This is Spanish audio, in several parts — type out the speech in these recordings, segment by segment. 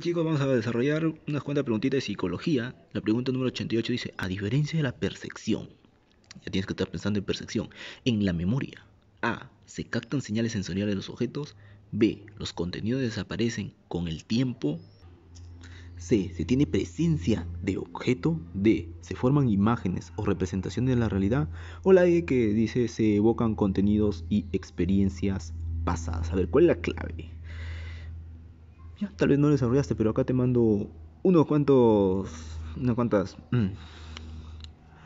chicos, vamos a desarrollar unas cuantas preguntitas de psicología. La pregunta número 88 dice, a diferencia de la percepción, ya tienes que estar pensando en percepción, en la memoria. A. Se captan señales sensoriales de los objetos. B. Los contenidos desaparecen con el tiempo. C. Se tiene presencia de objeto. D. Se forman imágenes o representaciones de la realidad. O la E que dice se evocan contenidos y experiencias pasadas. A ver, ¿cuál es la clave? tal vez no lo desarrollaste, pero acá te mando unos cuantos, cuantas mm,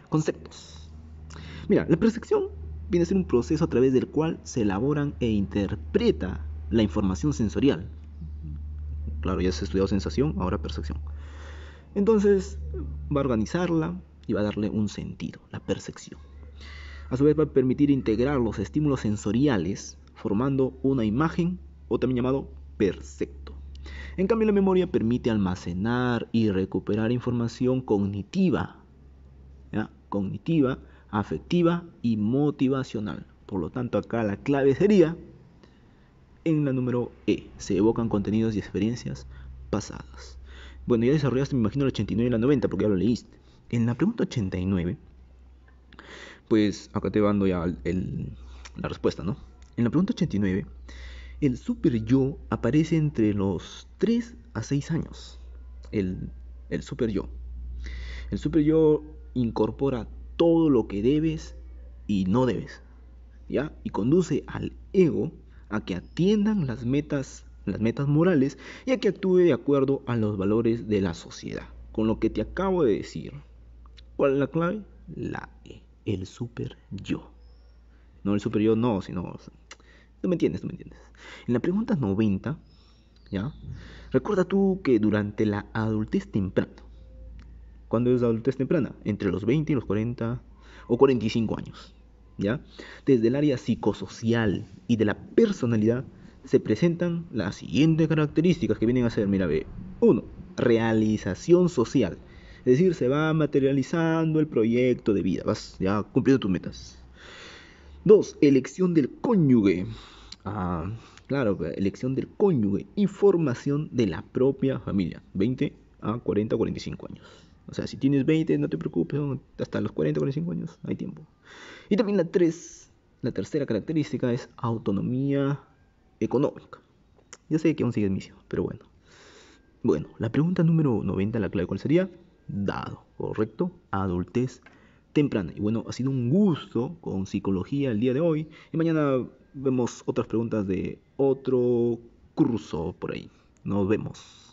conceptos. Mira, la percepción viene a ser un proceso a través del cual se elaboran e interpreta la información sensorial. Claro, ya se ha estudiado sensación, ahora percepción. Entonces va a organizarla y va a darle un sentido, la percepción. A su vez va a permitir integrar los estímulos sensoriales formando una imagen o también llamado percepto. En cambio, la memoria permite almacenar y recuperar información cognitiva, cognitiva, afectiva y motivacional. Por lo tanto, acá la clave sería en la número E. Se evocan contenidos y experiencias pasadas. Bueno, ya desarrollaste, me imagino, la 89 y la 90, porque ya lo leíste. En la pregunta 89, pues acá te mando ya el, la respuesta, ¿no? En la pregunta 89, el super yo aparece entre los 3 a 6 años. El, super yo. El super yo incorpora todo lo que debes y no debes. ¿Ya? Y conduce al ego a que atiendan las metas, las metas morales y a que actúe de acuerdo a los valores de la sociedad. Con lo que te acabo de decir. ¿Cuál es la clave? La E, el super yo. No el super yo, no, sino me entiendes, me entiendes. En la pregunta 90, ¿ya? Recuerda tú que durante la adultez temprana, ¿cuándo es la adultez temprana? Entre los 20 y los 40 o 45 años, ¿ya? Desde el área psicosocial y de la personalidad se presentan las siguientes características que vienen a ser, mira, ve, 1. Realización social. Es decir, se va materializando el proyecto de vida, vas ya cumpliendo tus metas. 2. Elección del cónyuge. Ah, claro, elección del cónyuge y formación de la propia familia. 20 a 40, 45 años. O sea, si tienes 20, no te preocupes, hasta los 40, 45 años hay tiempo. Y también la, tres, la tercera característica es autonomía económica. Ya sé que aún sigue en misión, pero bueno. Bueno, la pregunta número 90, la clave cuál sería? Dado, ¿correcto? Adultez temprana. Y bueno, ha sido un gusto con psicología el día de hoy. Y mañana vemos otras preguntas de otro curso por ahí. Nos vemos.